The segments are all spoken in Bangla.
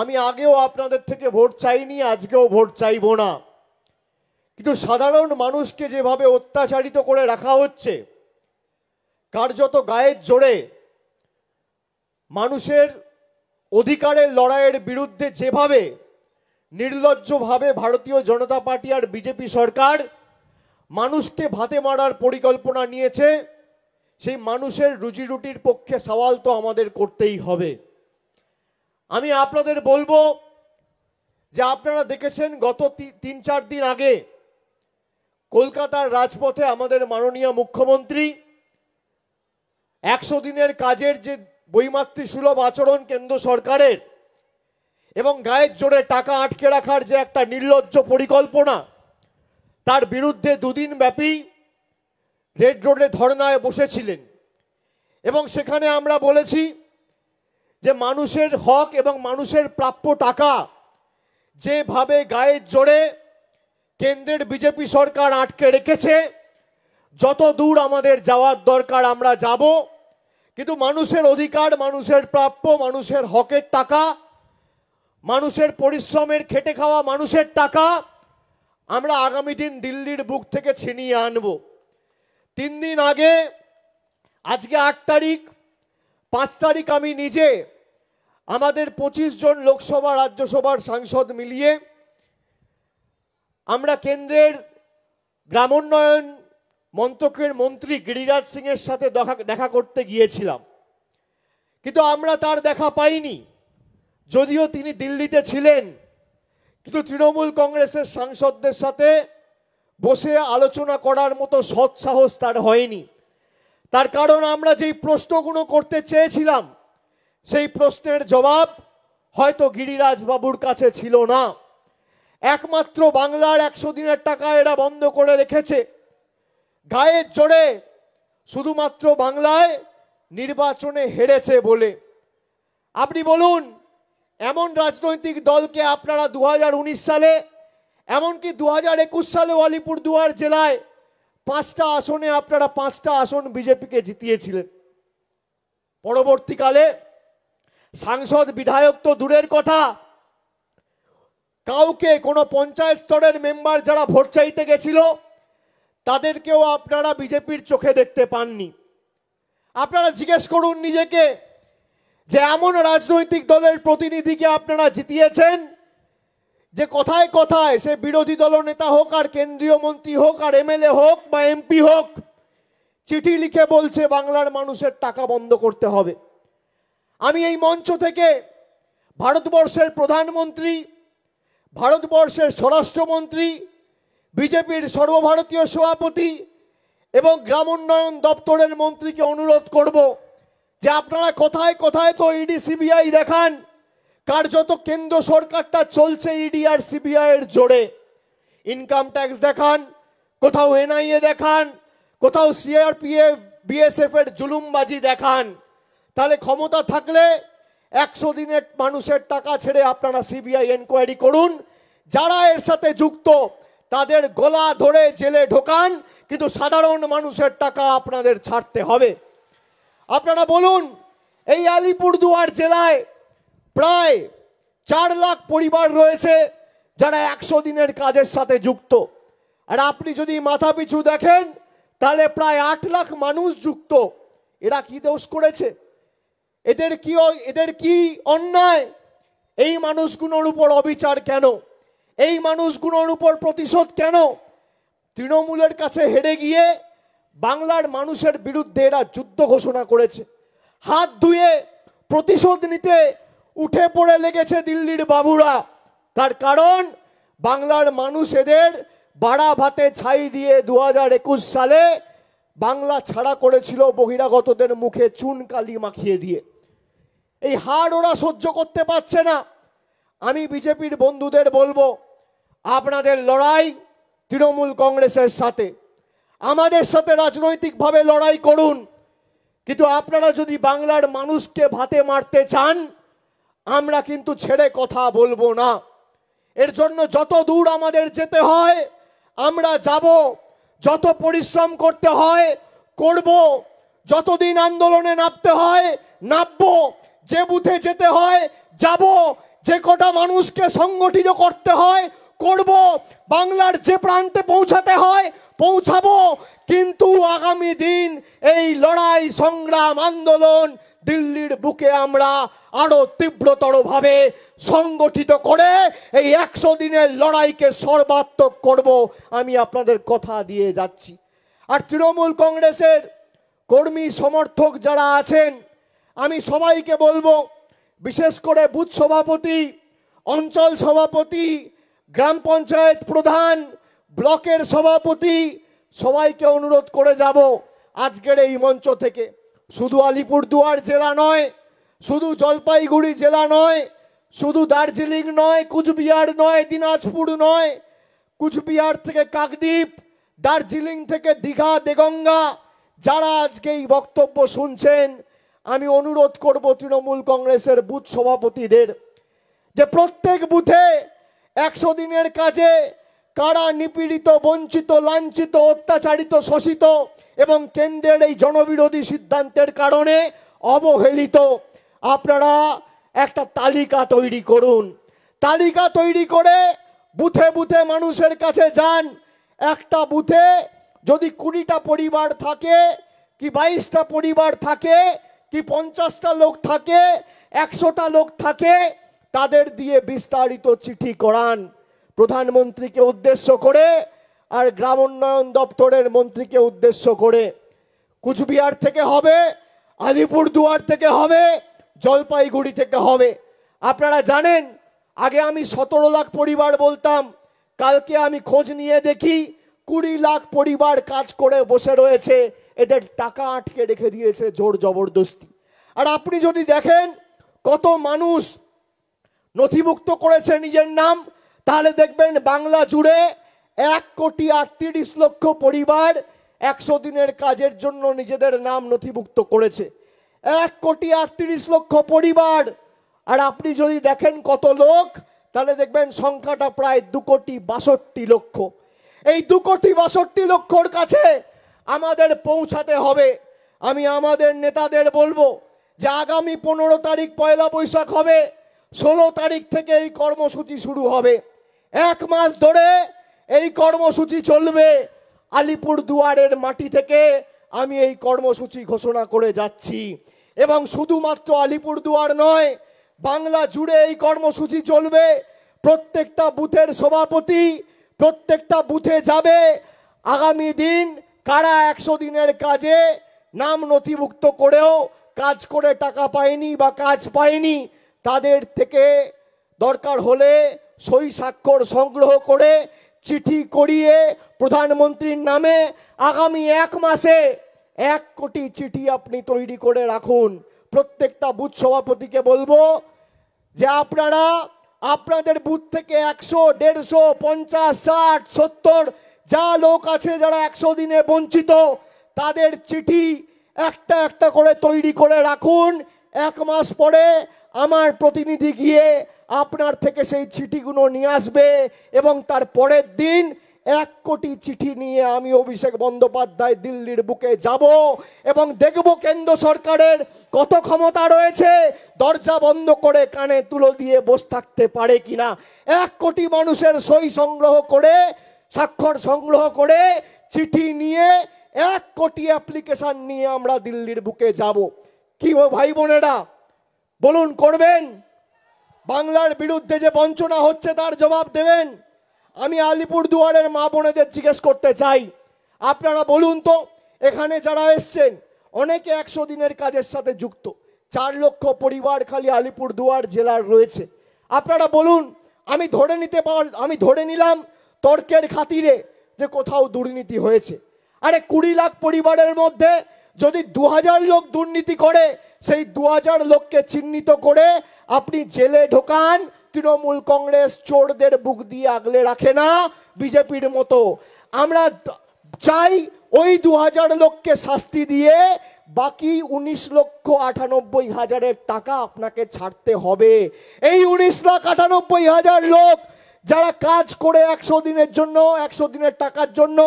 আমি আগেও আপনাদের থেকে ভোট চাইনি আজকেও ভোট চাইব না কিন্তু সাধারণ মানুষকে যেভাবে অত্যাচারিত করে রাখা হচ্ছে কার্যত গায়ের জোরে মানুষের অধিকারের লড়াইয়ের বিরুদ্ধে যেভাবে নির্লজ্জভাবে ভারতীয় জনতা পার্টি আর বিজেপি সরকার মানুষকে ভাতে মারার পরিকল্পনা নিয়েছে সেই মানুষের রুজি রুটির পক্ষে সওয়াল তো আমাদের করতেই হবে আমি আপনাদের বলবো যে আপনারা দেখেছেন গত তিন চার দিন আগে কলকাতার রাজপথে আমাদের মাননীয় মুখ্যমন্ত্রী একশো দিনের কাজের যে বৈমাতৃসুলভ সুলভ আচরণ কেন্দ্র সরকারের এবং গায়ের জোরে টাকা আটকে রাখার যে একটা নির্লজ্জ পরিকল্পনা তার বিরুদ্ধে দুদিন ব্যাপী রেড রোডে ধর্নায় বসেছিলেন এবং সেখানে আমরা বলেছি যে মানুষের হক এবং মানুষের প্রাপ্য টাকা যেভাবে গায়ের জোরে কেন্দ্রের বিজেপি সরকার আটকে রেখেছে যত দূর আমাদের যাওয়ার দরকার আমরা যাব কিন্তু মানুষের অধিকার মানুষের প্রাপ্য মানুষের হকের টাকা মানুষের পরিশ্রমের খেটে খাওয়া মানুষের টাকা আমরা আগামী দিন দিল্লির বুক থেকে ছিনিয়ে আনব তিন দিন আগে আজকে আট তারিখ পাঁচ তারিখ আমি নিজে আমাদের ২৫ জন লোকসভা রাজ্যসভার সাংসদ মিলিয়ে আমরা কেন্দ্রের গ্রামোন্নয়ন মন্ত্রকের মন্ত্রী গিরিরাজ সিংয়ের সাথে দেখা দেখা করতে গিয়েছিলাম কিন্তু আমরা তার দেখা পাইনি যদিও তিনি দিল্লিতে ছিলেন কিন্তু তৃণমূল কংগ্রেসের সাংসদদের সাথে বসে আলোচনা করার মতো সৎসাহস তার হয়নি তার কারণ আমরা যেই প্রশ্নগুলো করতে চেয়েছিলাম সেই প্রশ্নের জবাব হয়তো গিরিরাজ বাবুর কাছে ছিল না একমাত্র বাংলার একশো দিনের টাকা এরা বন্ধ করে রেখেছে গায়ের জোরে শুধুমাত্র বাংলায় নির্বাচনে হেরেছে বলে আপনি বলুন এমন রাজনৈতিক দলকে আপনারা দু সালে এমনকি দু হাজার একুশ সালে আলিপুরদুয়ার জেলায় পাঁচটা আসনে আপনারা পাঁচটা আসন বিজেপিকে জিতিয়েছিলেন পরবর্তীকালে সাংসদ বিধায়ক তো দূরের কথা কাউকে কোনো পঞ্চায়েত স্তরের মেম্বার যারা ভোট চাইতে গেছিল তাদেরকেও আপনারা বিজেপির চোখে দেখতে পাননি আপনারা জিজ্ঞেস করুন নিজেকে যে এমন রাজনৈতিক দলের প্রতিনিধিকে আপনারা জিতিয়েছেন যে কথায় কথায় সে বিরোধী দল নেতা হোক আর কেন্দ্রীয় মন্ত্রী হোক আর এমএলএ হোক বা এমপি হোক চিঠি লিখে বলছে বাংলার মানুষের টাকা বন্ধ করতে হবে আমি এই মঞ্চ থেকে ভারতবর্ষের প্রধানমন্ত্রী ভারতবর্ষের স্বরাষ্ট্রমন্ত্রী বিজেপির সর্বভারতীয় সভাপতি এবং গ্রামোন্নয়ন দপ্তরের মন্ত্রীকে অনুরোধ করব যে আপনারা কোথায় কোথায় তো ইডি সিবিআই দেখান কার্যত কেন্দ্র সরকারটা চলছে ইডি e আর সিবিআই এর জোরে ইনকাম ট্যাক্স দেখান কোথাও এনআইএ দেখান কোথাও সিআরপিএফ বিএসএফ এর জুলুমবাজি দেখান তাহলে ক্ষমতা থাকলে একশো দিনের মানুষের টাকা ছেড়ে আপনারা সিবিআই এনকোয়ারি করুন যারা এর সাথে যুক্ত তাদের গলা ধরে জেলে ঢোকান কিন্তু সাধারণ মানুষের টাকা আপনাদের ছাড়তে হবে আপনারা বলুন এই আলিপুরদুয়ার জেলায় প্রায় চার লাখ পরিবার রয়েছে যারা একশো দিনের কাজের সাথে যুক্ত আর আপনি যদি মাথা পিছু দেখেন তাহলে প্রায় আট লাখ মানুষ যুক্ত এরা কি দোষ করেছে এদের কি এদের কি অন্যায় এই মানুষগুলোর উপর অবিচার কেন এই মানুষগুলোর উপর প্রতিশোধ কেন তৃণমূলের কাছে হেরে গিয়ে বাংলার মানুষের বিরুদ্ধে এরা যুদ্ধ ঘোষণা করেছে হাত ধুয়ে প্রতিশোধ নিতে উঠে পড়ে লেগেছে দিল্লির বাবুরা তার কারণ বাংলার মানুষ এদের বাড়া ভাতে ছাই দিয়ে দু একুশ সালে বাংলা ছাড়া করেছিল বহিরাগতদের মুখে চুন কালি মাখিয়ে দিয়ে এই হার ওরা সহ্য করতে পারছে না আমি বিজেপির বন্ধুদের বলবো আপনাদের লড়াই তৃণমূল কংগ্রেসের সাথে আমাদের সাথে রাজনৈতিকভাবে লড়াই করুন কিন্তু আপনারা যদি বাংলার মানুষকে ভাতে মারতে চান আমরা কিন্তু ছেড়ে কথা বলবো না এর জন্য যত দূর আমাদের যেতে হয় আমরা যাব যত পরিশ্রম করতে হয় করব যতদিন আন্দোলনে নামতে হয় নামব যে বুথে যেতে হয় যাব যে কটা মানুষকে সংগঠিত করতে হয় করব বাংলার যে প্রান্তে পৌঁছাতে হয় পৌঁছাবো কিন্তু আগামী দিন এই লড়াই সংগ্রাম আন্দোলন দিল্লির বুকে আমরা আরও তীব্রতরভাবে সংগঠিত করে এই একশো দিনের লড়াইকে সর্বাত্মক করব আমি আপনাদের কথা দিয়ে যাচ্ছি আর তৃণমূল কংগ্রেসের কর্মী সমর্থক যারা আছেন আমি সবাইকে বলবো বিশেষ করে বুথ সভাপতি অঞ্চল সভাপতি গ্রাম পঞ্চায়েত প্রধান ব্লকের সভাপতি সবাইকে অনুরোধ করে যাব আজকের এই মঞ্চ থেকে শুধু আলিপুরদুয়ার জেলা নয় শুধু জলপাইগুড়ি জেলা নয় শুধু দার্জিলিং নয় কুচবিহার নয় দিনাজপুর নয় কুচবিহার থেকে কাকদ্বীপ দার্জিলিং থেকে দীঘা দেগঙ্গা যারা আজকে এই বক্তব্য শুনছেন আমি অনুরোধ করব তৃণমূল কংগ্রেসের বুথ সভাপতিদের যে প্রত্যেক বুথে একশো দিনের কাজে কারা নিপীড়িত বঞ্চিত লাঞ্ছিত অত্যাচারিত শোষিত এবং কেন্দ্রের এই জনবিরোধী সিদ্ধান্তের কারণে অবহেলিত আপনারা একটা তালিকা তৈরি করুন তালিকা তৈরি করে বুথে বুথে মানুষের কাছে যান একটা বুথে যদি কুড়িটা পরিবার থাকে কি বাইশটা পরিবার থাকে কি পঞ্চাশটা লোক থাকে একশোটা লোক থাকে তাদের দিয়ে বিস্তারিত চিঠি করান প্রধানমন্ত্রীকে উদ্দেশ্য করে আর গ্রাম উন্নয়ন দপ্তরের মন্ত্রীকে উদ্দেশ্য করে কুচবিহার থেকে হবে আলিপুর দুয়ার থেকে হবে জলপাইগুড়ি থেকে হবে আপনারা জানেন আগে আমি সতেরো লাখ পরিবার বলতাম কালকে আমি খোঁজ নিয়ে দেখি কুড়ি লাখ পরিবার কাজ করে বসে রয়েছে এদের টাকা আটকে রেখে দিয়েছে জোর জবরদস্তি আর আপনি যদি দেখেন কত মানুষ নথিভুক্ত করেছে নিজের নাম তাহলে দেখবেন বাংলা জুড়ে এক কোটি আটত্রিশ লক্ষ পরিবার একশো দিনের কাজের জন্য নিজেদের নাম নথিভুক্ত করেছে এক কোটি আটত্রিশ লক্ষ পরিবার আর আপনি যদি দেখেন কত লোক তাহলে দেখবেন সংখ্যাটা প্রায় দু কোটি বাষট্টি লক্ষ এই দু কোটি বাষট্টি লক্ষর কাছে আমাদের পৌঁছাতে হবে আমি আমাদের নেতাদের বলবো যে আগামী পনেরো তারিখ পয়লা বৈশাখ হবে ষোলো তারিখ থেকে এই কর্মসূচি শুরু হবে এক মাস ধরে এই কর্মসূচি চলবে আলিপুর দুয়ারের মাটি থেকে আমি এই কর্মসূচি ঘোষণা করে যাচ্ছি এবং শুধুমাত্র আলিপুর দুয়ার নয় বাংলা জুড়ে এই কর্মসূচি চলবে প্রত্যেকটা বুথের সভাপতি প্রত্যেকটা বুথে যাবে আগামী দিন কারা একশো দিনের কাজে নাম নথিভুক্ত করেও কাজ করে টাকা পায়নি বা কাজ পায়নি তাদের থেকে দরকার হলে সই স্বাক্ষর সংগ্রহ করে চিঠি করিয়ে প্রধানমন্ত্রীর নামে আগামী এক মাসে এক কোটি চিঠি আপনি তৈরি করে রাখুন প্রত্যেকটা বুথ সভাপতিকে বলবো যে আপনারা আপনাদের বুথ থেকে একশো দেড়শো পঞ্চাশ ষাট সত্তর যা লোক আছে যারা একশো দিনে বঞ্চিত তাদের চিঠি একটা একটা করে তৈরি করে রাখুন এক মাস পরে আমার প্রতিনিধি গিয়ে আপনার থেকে সেই চিঠিগুলো নিয়ে আসবে এবং তার পরের দিন এক কোটি চিঠি নিয়ে আমি অভিষেক বন্দ্যোপাধ্যায় দিল্লির বুকে যাব এবং দেখব কেন্দ্র সরকারের কত ক্ষমতা রয়েছে দরজা বন্ধ করে কানে তুলো দিয়ে বসে থাকতে পারে কিনা এক কোটি মানুষের সই সংগ্রহ করে স্বাক্ষর সংগ্রহ করে চিঠি নিয়ে এক কোটি অ্যাপ্লিকেশান নিয়ে আমরা দিল্লির বুকে যাব কি ভাই বোনেরা বলুন করবেন বাংলার বিরুদ্ধে যে বঞ্চনা হচ্ছে তার জবাব দেবেন আমি আলিপুর দুয়ারের মা বোনেদের জিজ্ঞেস করতে চাই আপনারা বলুন তো এখানে যারা এসছেন অনেকে একশো দিনের কাজের সাথে যুক্ত চার লক্ষ পরিবার খালি আলিপুর দুয়ার জেলার রয়েছে আপনারা বলুন আমি ধরে নিতে পার আমি ধরে নিলাম তর্কের খাতিরে যে কোথাও দুর্নীতি হয়েছে আরে কুড়ি লাখ পরিবারের মধ্যে যদি দু লোক দুর্নীতি করে সেই দু লোককে চিহ্নিত করে আপনি জেলে ঢোকান তৃণমূল কংগ্রেস চোরদের বুক দিয়ে আগলে রাখে না বিজেপির মতো আমরা চাই ওই দু লোককে শাস্তি দিয়ে বাকি উনিশ লক্ষ আটানব্বই হাজারের টাকা আপনাকে ছাড়তে হবে এই উনিশ লাখ আটানব্বই হাজার লোক যারা কাজ করে একশো দিনের জন্য একশো দিনের টাকার জন্য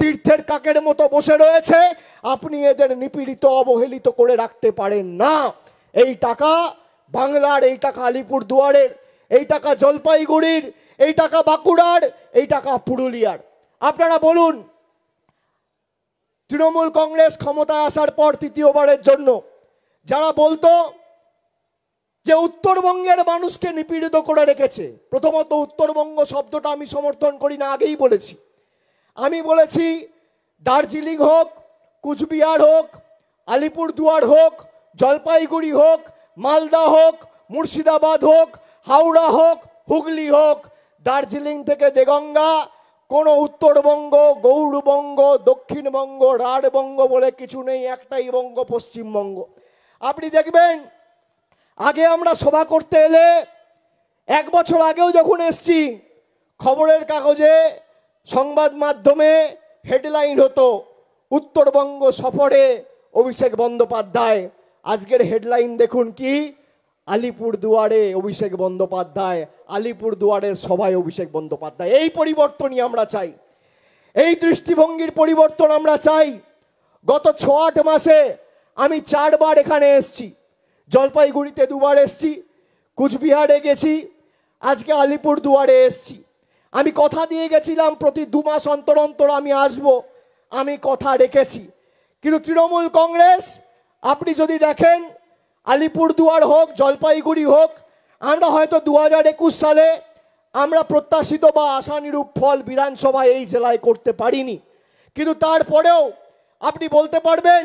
তীর্থের কাকের মতো বসে রয়েছে আপনি এদের নিপীড়িত অবহেলিত করে রাখতে পারেন না এই টাকা বাংলার এই টাকা আলিপুর দুয়ারের এই টাকা জলপাইগুড়ির এই টাকা বাঁকুড়ার এই টাকা পুরুলিয়ার আপনারা বলুন তৃণমূল কংগ্রেস ক্ষমতা আসার পর তৃতীয়বারের জন্য যারা বলতো যে উত্তরবঙ্গের মানুষকে নিপীড়িত করে রেখেছে প্রথমত উত্তরবঙ্গ শব্দটা আমি সমর্থন করি না আগেই বলেছি আমি বলেছি দার্জিলিং হোক কুচবিহার হোক আলিপুরদুয়ার হোক জলপাইগুড়ি হোক মালদা হোক মুর্শিদাবাদ হোক হাওড়া হোক হুগলি হোক দার্জিলিং থেকে দেগঙ্গা কোনো উত্তরবঙ্গ গৌড়বঙ্গ দক্ষিণবঙ্গ রাঢ়বঙ্গ বলে কিছু নেই একটাই বঙ্গ পশ্চিমবঙ্গ আপনি দেখবেন আগে আমরা সভা করতে এলে এক বছর আগেও যখন এসছি খবরের কাগজে সংবাদ মাধ্যমে হেডলাইন হতো উত্তরবঙ্গ সফরে অভিষেক বন্দ্যোপাধ্যায় আজকের হেডলাইন দেখুন কি আলিপুর দুয়ারে অভিষেক বন্দ্যোপাধ্যায় আলিপুর দুয়ারের সভায় অভিষেক বন্দ্যোপাধ্যায় এই পরিবর্তনই আমরা চাই এই দৃষ্টিভঙ্গির পরিবর্তন আমরা চাই গত ছ আট মাসে আমি চারবার এখানে এসছি জলপাইগুড়িতে দুবার এসছি কুচবিহারে গেছি আজকে আলিপুর দুয়ারে এসছি আমি কথা দিয়ে গেছিলাম প্রতি দু মাস অন্তর অন্তর আমি আসব আমি কথা রেখেছি কিন্তু তৃণমূল কংগ্রেস আপনি যদি দেখেন আলিপুর দুয়ার হোক জলপাইগুড়ি হোক আমরা হয়তো দু হাজার সালে আমরা প্রত্যাশিত বা আশানিরূপ ফল বিধানসভায় এই জেলায় করতে পারিনি কিন্তু তারপরেও আপনি বলতে পারবেন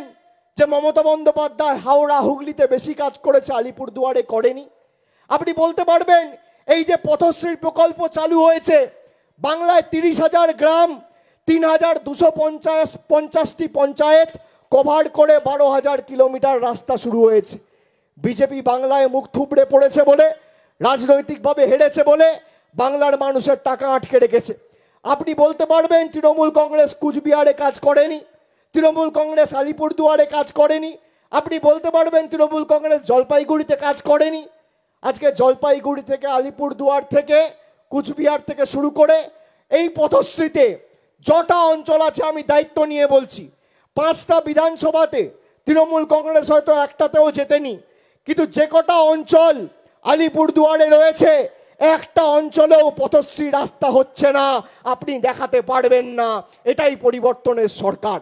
যে মমতা বন্দ্যোপাধ্যায় হাওড়া হুগলিতে বেশি কাজ করেছে আলিপুর দুয়ারে করেনি আপনি বলতে পারবেন এই যে পথশ্রীর প্রকল্প চালু হয়েছে বাংলায় তিরিশ হাজার গ্রাম তিন হাজার দুশো পঞ্চাশ পঞ্চাশটি পঞ্চায়েত কভার করে বারো হাজার কিলোমিটার রাস্তা শুরু হয়েছে বিজেপি বাংলায় মুখ থুবড়ে পড়েছে বলে রাজনৈতিকভাবে হেরেছে বলে বাংলার মানুষের টাকা আটকে রেখেছে আপনি বলতে পারবেন তৃণমূল কংগ্রেস কুচবিহারে কাজ করেনি তৃণমূল কংগ্রেস আলিপুরদুয়ারে কাজ করেনি আপনি বলতে পারবেন তৃণমূল কংগ্রেস জলপাইগুড়িতে কাজ করেনি আজকে জলপাইগুড়ি থেকে আলিপুরদুয়ার থেকে কুচবিহার থেকে শুরু করে এই পথশ্রীতে জটা অঞ্চল আছে আমি দায়িত্ব নিয়ে বলছি পাঁচটা বিধানসভাতে তৃণমূল কংগ্রেস হয়তো একটাতেও জেতেনি কিন্তু যে কটা অঞ্চল আলিপুরদুয়ারে রয়েছে একটা অঞ্চলেও পথশ্রী রাস্তা হচ্ছে না আপনি দেখাতে পারবেন না এটাই পরিবর্তনের সরকার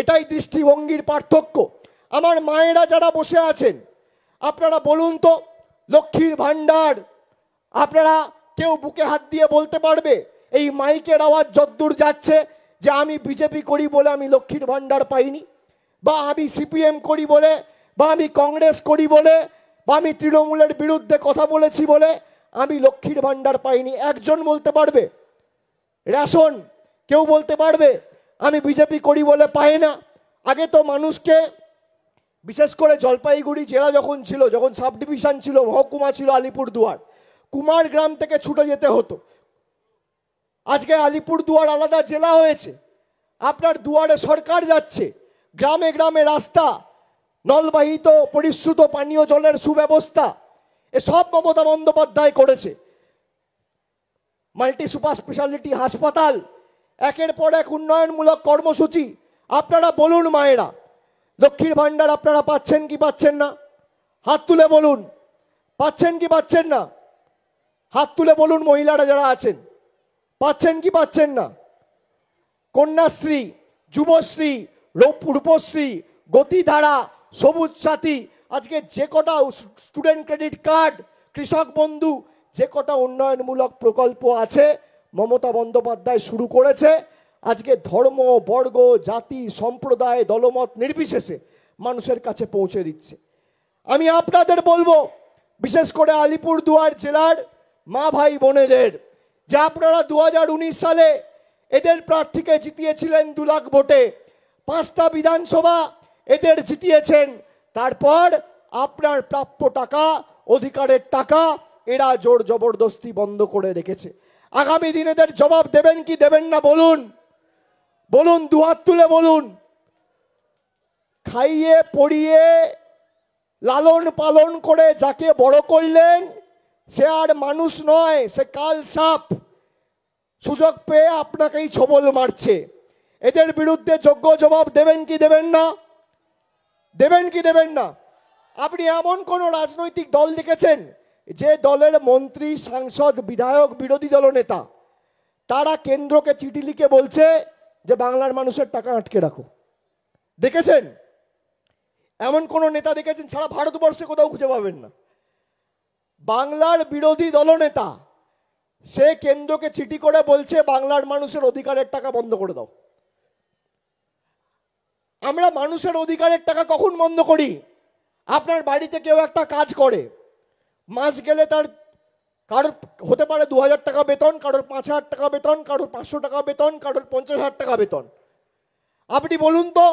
এটাই দৃষ্টিভঙ্গির পার্থক্য আমার মায়েরা যারা বসে আছেন আপনারা বলুন তো লক্ষ্মীর ভাণ্ডার আপনারা কেউ বুকে হাত দিয়ে বলতে পারবে এই মাইকের আওয়াজ যদ্দূর যাচ্ছে যে আমি বিজেপি করি বলে আমি লক্ষ্মীর ভাণ্ডার পাইনি বা আমি সিপিএম করি বলে বা আমি কংগ্রেস করি বলে বা আমি তৃণমূলের বিরুদ্ধে কথা বলেছি বলে আমি লক্ষ্মীর ভাণ্ডার পাইনি একজন বলতে পারবে রেশন কেউ বলতে পারবে আমি বিজেপি করি বলে পাই না আগে তো মানুষকে বিশেষ করে জলপাইগুড়ি জেলা যখন ছিল যখন সাব ডিভিশন ছিল মহকুমা ছিল আলিপুরদুয়ার কুমার গ্রাম থেকে ছুটে যেতে হতো আজকে আলিপুরদুয়ার আলাদা জেলা হয়েছে আপনার দুয়ারে সরকার যাচ্ছে গ্রামে গ্রামে রাস্তা নলবাহিত পরিশ্রুত পানীয় জলের সুব্যবস্থা এসব মমতা বন্দ্যোপাধ্যায় করেছে মাল্টি সুপার স্পেশালিটি হাসপাতাল একের পর এক উন্নয়নমূলক কর্মসূচি আপনারা বলুন মায়েরা লক্ষ্মীর ভাণ্ডার আপনারা পাচ্ছেন কি পাচ্ছেন না হাত তুলে বলুন পাচ্ছেন কি পাচ্ছেন না হাত তুলে বলুন মহিলারা যারা আছেন পাচ্ছেন কি পাচ্ছেন না কন্যাশ্রী যুবশ্রী রূপশ্রী গতিধারা সবুজ সাথী আজকে যে কটা স্টুডেন্ট ক্রেডিট কার্ড কৃষক বন্ধু যে কটা উন্নয়নমূলক প্রকল্প আছে মমতা বন্দ্যোপাধ্যায় শুরু করেছে আজকে ধর্ম বর্গ জাতি সম্প্রদায় দলমত নির্বিশেষে মানুষের কাছে পৌঁছে দিচ্ছে আমি আপনাদের বলবো বিশেষ করে আলিপুরদুয়ার জেলার মা ভাই বোনেদের যা আপনারা দু সালে এদের প্রার্থীকে জিতিয়েছিলেন দু লাখ ভোটে পাঁচটা বিধানসভা এদের জিতিয়েছেন তারপর আপনার প্রাপ্য টাকা অধিকারের টাকা এরা জোর জবরদস্তি বন্ধ করে রেখেছে আগামী এদের জবাব দেবেন কি দেবেন না বলুন বলুন দুহাত তুলে বলুন খাইয়ে পড়িয়ে লালন পালন করে যাকে বড় করলেন সে আর মানুষ নয় সে কাল সাপ সুযোগ পেয়ে আপনাকেই ছবল মারছে এদের বিরুদ্ধে যোগ্য জবাব দেবেন কি দেবেন না দেবেন কি দেবেন না আপনি এমন কোনো রাজনৈতিক দল দেখেছেন যে দলের মন্ত্রী সাংসদ বিধায়ক বিরোধী দলনেতা তারা কেন্দ্রকে চিঠি লিখে বলছে যে বাংলার মানুষের টাকা আটকে রাখো দেখেছেন এমন কোন নেতা দেখেছেন সারা ভারতবর্ষে কোথাও খুঁজে পাবেন না বাংলার বিরোধী দলনেতা সে কেন্দ্রকে চিঠি করে বলছে বাংলার মানুষের অধিকারের টাকা বন্ধ করে দাও আমরা মানুষের অধিকারের টাকা কখন বন্ধ করি আপনার বাড়িতে কেউ একটা কাজ করে মাস গেলে তার কারোর হতে পারে দু হাজার টাকা বেতন কারোর পাঁচ হাজার টাকা বেতন কারোর পাঁচশো টাকা বেতন কারোর পঞ্চাশ হাজার টাকা বেতন আপনি বলুন তো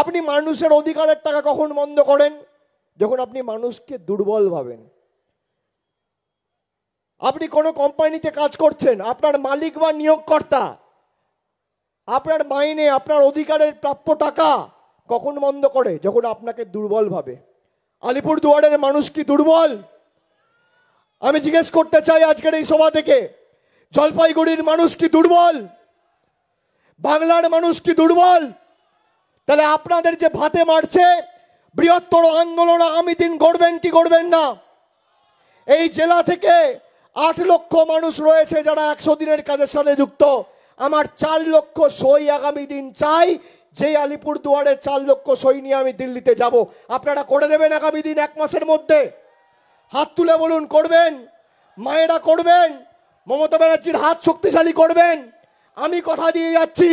আপনি মানুষের অধিকারের টাকা কখন বন্ধ করেন যখন আপনি মানুষকে দুর্বল ভাবেন আপনি কোনো কোম্পানিতে কাজ করছেন আপনার মালিক বা নিয়োগকর্তা আপনার মাইনে আপনার অধিকারের প্রাপ্য টাকা কখন বন্ধ করে যখন আপনাকে দুর্বল ভাবে আলিপুর দুয়ারের মানুষ কি দুর্বল আমি জিজ্ঞেস করতে চাই আজকের এই সভা থেকে জলপাইগুড়ির মানুষ কি দুর্বল বাংলার মানুষ কি দুর্বল তাহলে আপনাদের যে ভাতে মারছে বৃহত্তর আন্দোলন আমি দিন গড়বেন কি গড়বেন না এই জেলা থেকে আট লক্ষ মানুষ রয়েছে যারা একশো দিনের কাজের সাথে যুক্ত আমার চার লক্ষ সই আগামী দিন চাই যে আলিপুর দুয়ারের চার লক্ষ সই নিয়ে আমি দিল্লিতে যাব আপনারা করে দেবেন আগামী দিন এক মাসের মধ্যে হাত তুলে বলুন করবেন মায়েরা করবেন মমতা ব্যানার্জির হাত শক্তিশালী করবেন আমি কথা দিয়ে যাচ্ছি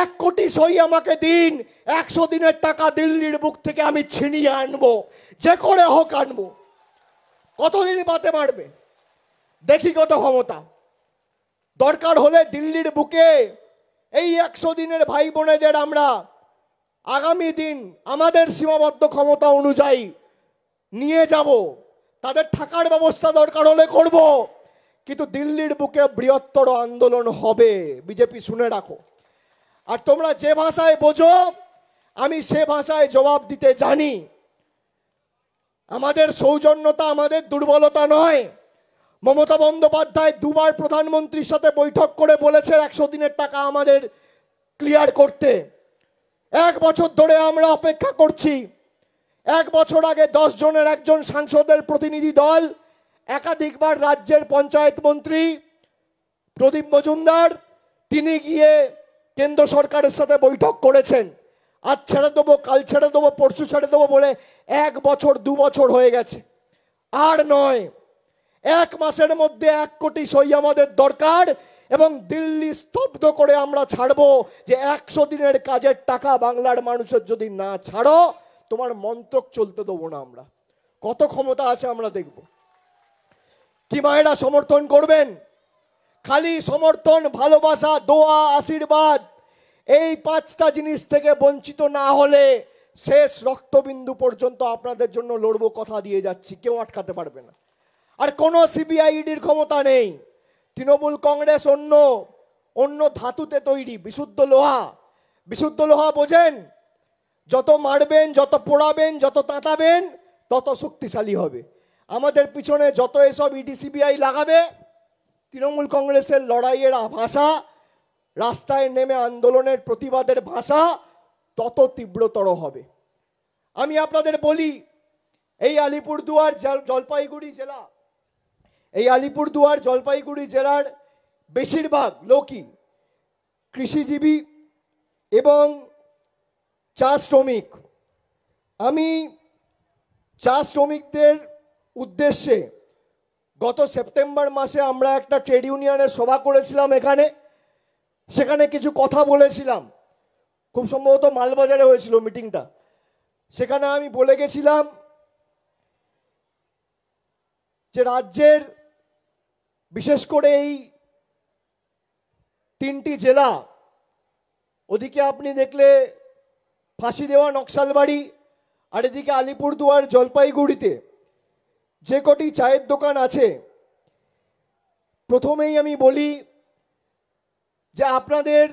এক কোটি সই আমাকে দিন একশো দিনের টাকা দিল্লির বুক থেকে আমি ছিনিয়ে আনবো যে করে হোক আনবো কতদিন বাতে মারবে দেখি কত ক্ষমতা দরকার হলে দিল্লির বুকে এই একশো দিনের ভাই বোনেদের আমরা আগামী দিন আমাদের সীমাবদ্ধ ক্ষমতা অনুযায়ী নিয়ে যাব তাদের থাকার ব্যবস্থা দরকার হলে করব কিন্তু দিল্লির বুকে বৃহত্তর আন্দোলন হবে বিজেপি শুনে রাখো আর তোমরা যে ভাষায় বোঝো আমি সে ভাষায় জবাব দিতে জানি আমাদের সৌজন্যতা আমাদের দুর্বলতা নয় মমতা বন্দ্যোপাধ্যায় দুবার প্রধানমন্ত্রীর সাথে বৈঠক করে বলেছেন একশো দিনের টাকা আমাদের ক্লিয়ার করতে এক বছর ধরে আমরা অপেক্ষা করছি এক বছর আগে দশ জনের একজন সাংসদের প্রতিনিধি দল একাধিকবার রাজ্যের পঞ্চায়েত মন্ত্রী প্রদীপ মজুমদার তিনি গিয়ে কেন্দ্র সরকারের সাথে বৈঠক করেছেন আজ ছেড়ে দেবো কাল ছেড়ে দেবো পরশু ছেড়ে দেবো বলে এক বছর দু বছর হয়ে গেছে আর নয় এক মাসের মধ্যে এক কোটি সই আমাদের দরকার এবং দিল্লি স্তব্ধ করে আমরা ছাড়বো যে একশো দিনের কাজের টাকা বাংলার মানুষের যদি না ছাড়ো তোমার মন্ত্রক চলতে দেবো না আমরা কত ক্ষমতা আছে আমরা দেখব কি মায়েরা সমর্থন করবেন খালি সমর্থন ভালোবাসা দোয়া আশীর্বাদ এই পাঁচটা জিনিস থেকে বঞ্চিত না হলে শেষ রক্তবিন্দু পর্যন্ত আপনাদের জন্য লড়বো কথা দিয়ে যাচ্ছি কেউ আটকাতে পারবে না আর কোনো সিবিআইডির e ক্ষমতা নেই তৃণমূল কংগ্রেস অন্য অন্য ধাতুতে তৈরি বিশুদ্ধ লোহা বিশুদ্ধ লোহা বোঝেন যত মারবেন যত পোড়াবেন যত তাঁতাবেন তত শক্তিশালী হবে আমাদের পিছনে যত এসব ইডি e সিবিআই লাগাবে তৃণমূল কংগ্রেসের লড়াইয়ের ভাষা রাস্তায় নেমে আন্দোলনের প্রতিবাদের ভাষা তত তীব্রতর হবে আমি আপনাদের বলি এই আলিপুরদুয়ার জলপাইগুড়ি জেলা এই আলিপুরদুয়ার জলপাইগুড়ি জেলার বেশিরভাগ লোকই কৃষিজীবী এবং চা শ্রমিক আমি চা শ্রমিকদের উদ্দেশ্যে গত সেপ্টেম্বর মাসে আমরা একটা ট্রেড ইউনিয়নের সভা করেছিলাম এখানে সেখানে কিছু কথা বলেছিলাম খুব সম্ভবত মালবাজারে হয়েছিল মিটিংটা সেখানে আমি বলে গেছিলাম যে রাজ্যের বিশেষ করে এই তিনটি জেলা ওদিকে আপনি দেখলে ফাঁসি দেওয়া নকশালবাড়ি আর এদিকে আলিপুরদুয়ার জলপাইগুড়িতে যে কটি চায়ের দোকান আছে প্রথমেই আমি বলি যে আপনাদের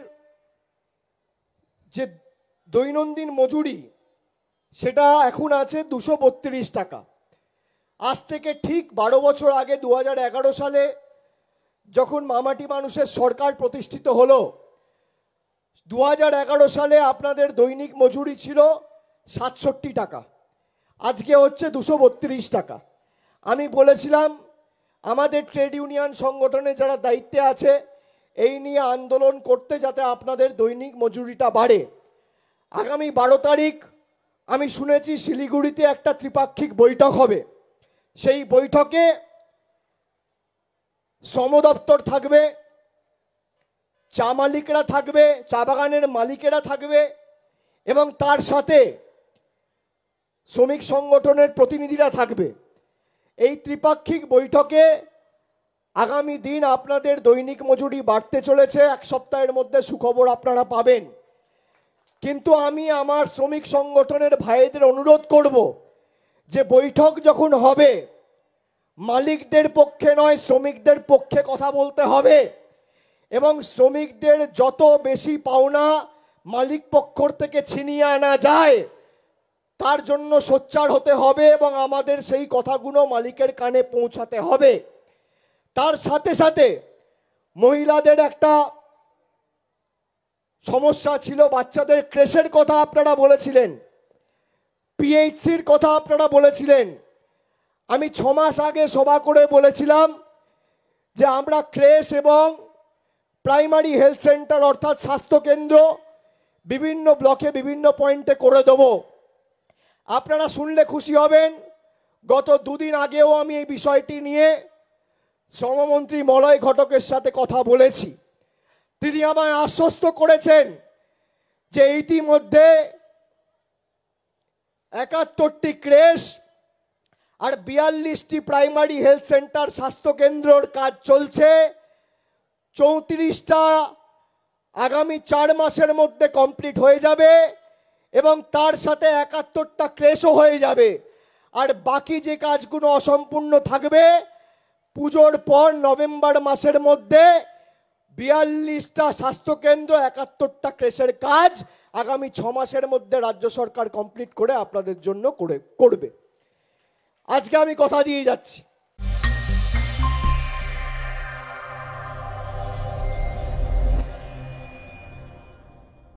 যে দৈনন্দিন মজুরি সেটা এখন আছে দুশো টাকা আজ থেকে ঠিক বারো বছর আগে দু সালে যখন মামাটি মানুষের সরকার প্রতিষ্ঠিত হল দু সালে আপনাদের দৈনিক মজুরি ছিল সাতষট্টি টাকা আজকে হচ্ছে দুশো টাকা আমি বলেছিলাম আমাদের ট্রেড ইউনিয়ন সংগঠনে যারা দায়িত্বে আছে এই নিয়ে আন্দোলন করতে যাতে আপনাদের দৈনিক মজুরিটা বাড়ে আগামী বারো তারিখ আমি শুনেছি শিলিগুড়িতে একটা ত্রিপাক্ষিক বৈঠক হবে সেই বৈঠকে সমদপ্তর থাকবে চা মালিকরা থাকবে চা বাগানের মালিকেরা থাকবে এবং তার সাথে শ্রমিক সংগঠনের প্রতিনিধিরা থাকবে এই ত্রিপাক্ষিক বৈঠকে আগামী দিন আপনাদের দৈনিক মজুরি বাড়তে চলেছে এক সপ্তাহের মধ্যে সুখবর আপনারা পাবেন কিন্তু আমি আমার শ্রমিক সংগঠনের ভাইদের অনুরোধ করব যে বৈঠক যখন হবে মালিকদের পক্ষে নয় শ্রমিকদের পক্ষে কথা বলতে হবে এবং শ্রমিকদের যত বেশি পাওনা মালিক পক্ষর থেকে ছিনিয়ে আনা যায় তার জন্য সোচ্চার হতে হবে এবং আমাদের সেই কথাগুলো মালিকের কানে পৌঁছাতে হবে তার সাথে সাথে মহিলাদের একটা সমস্যা ছিল বাচ্চাদের ক্রেশের কথা আপনারা বলেছিলেন পিএইচসির কথা আপনারা বলেছিলেন আমি ছমাস আগে সভা করে বলেছিলাম যে আমরা ক্রেস এবং প্রাইমারি হেলথ সেন্টার অর্থাৎ স্বাস্থ্যকেন্দ্র বিভিন্ন ব্লকে বিভিন্ন পয়েন্টে করে দেব আপনারা শুনলে খুশি হবেন গত দুদিন আগেও আমি এই বিষয়টি নিয়ে শ্রমমন্ত্রী মলয় ঘটকের সাথে কথা বলেছি তিনি আমায় আশ্বস্ত করেছেন যে ইতিমধ্যে একাত্তরটি ক্রেশ আর বিয়াল্লিশটি প্রাইমারি হেলথ সেন্টার স্বাস্থ্যকেন্দ্রর কাজ চলছে চৌত্রিশটা আগামী চার মাসের মধ্যে কমপ্লিট হয়ে যাবে এবং তার সাথে একাত্তরটা ক্রেশও হয়ে যাবে আর বাকি যে কাজগুলো অসম্পূর্ণ থাকবে পুজোর পর নভেম্বর মাসের মধ্যে বিয়াল্লিশটা স্বাস্থ্যকেন্দ্র একাত্তরটা ক্রেশের কাজ আগামী ছ মাসের মধ্যে রাজ্য সরকার কমপ্লিট করে আপনাদের জন্য করে করবে আজকে আমি কথা দিয়ে যাচ্ছি